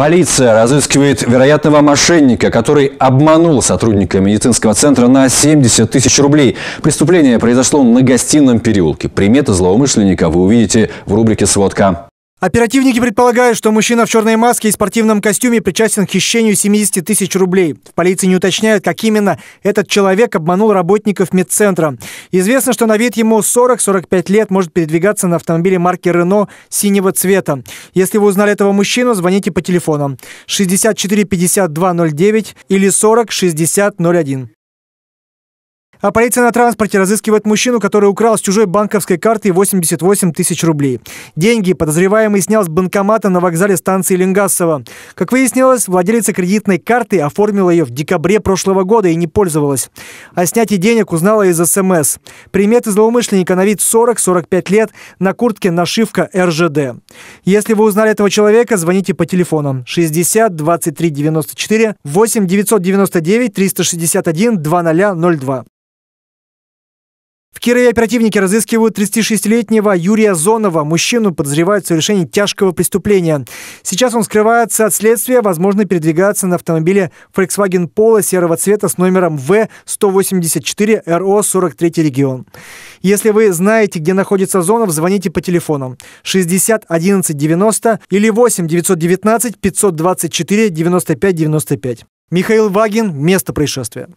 Полиция разыскивает вероятного мошенника, который обманул сотрудника медицинского центра на 70 тысяч рублей. Преступление произошло на гостином переулке. Приметы злоумышленника вы увидите в рубрике «Сводка». Оперативники предполагают, что мужчина в черной маске и спортивном костюме причастен к хищению 70 тысяч рублей. В полиции не уточняют, как именно этот человек обманул работников медцентра. Известно, что на вид ему 40-45 лет может передвигаться на автомобиле марки «Рено» синего цвета. Если вы узнали этого мужчину, звоните по телефону 64 52 09 или 40 60 01. А полиция на транспорте разыскивает мужчину, который украл с чужой банковской карты 88 тысяч рублей. Деньги подозреваемый снял с банкомата на вокзале станции Ленгасова. Как выяснилось, владелица кредитной карты оформила ее в декабре прошлого года и не пользовалась. О снятии денег узнала из СМС. Эм Приметы злоумышленника на вид 40-45 лет, на куртке нашивка РЖД. Если вы узнали этого человека, звоните по телефонам 60 23 94 8 999 361 2002. В Кирове оперативники разыскивают 36-летнего Юрия Зонова. Мужчину подозревают в совершении тяжкого преступления. Сейчас он скрывается от следствия, возможно, передвигается на автомобиле Volkswagen Polo серого цвета с номером в 184 RO 43 регион. Если вы знаете, где находится Зонов, звоните по телефонам 60 11 90 или 8 919 524 95 95. Михаил Вагин. Место происшествия.